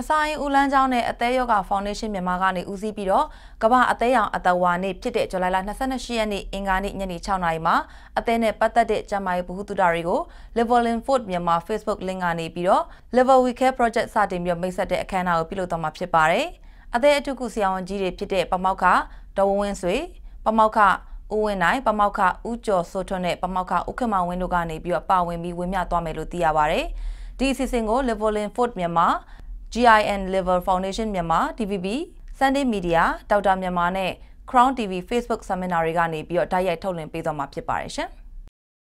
အစာရင်ဦးလန်းကျောင်းနဲ့အသေးယောဂဖောင်ဒေးရှင်းမြန်မာကနေဦးစီးပြီးတော့ကမ္ဘာအသေးရောင်အတဝါနေ့ဖြစ်တဲ့ဇူလိုင်လ28ရက်နေ့အင်္ဂါနေ့ညနေ6နာရီမှာအသေးနဲ့ပတ်သက်တဲ့ကျန်းမာရေးဗဟုသုတတွေကို Levelin Food မြန်မာ Facebook link ကနေပြီးတော့ Level We Care Project စတင်ပြီးတော့မိတ်ဆက်တဲ့အခမ်းအနားကိုပြုလုပ်သွားမှာဖြစ်ပါတယ်။အသေးအထုကုဆရာဝန်ကြီးတွေဖြစ်တဲ့ပမောက္ခဒေါ်ဝင်းဝင်းဆွေပမောက္ခဦးဝင်းနိုင်ပမောက္ခဦးကျော်စိုးထွန်းနဲ့ပမောက္ခဦးခင်မောင်ဝင်းတို့ကနေပြီးတော့ပါဝင်ပြီးဝင်မြသွားမယ်လို့သိရပါတယ်။ဒီအစီအစဉ်ကို Levelin Food မြန်မာ GIN Liver Foundation မြန်မာ TVB Sunday Media ဒေါက်တာမြန်မာနဲ့ Crown TV Facebook Seminar တွေကနေပြီးတော့တိုက်ရိုက်ထုတ်လွှင့်ပေးသွားမှာဖြစ်ပါတယ်ရှင်။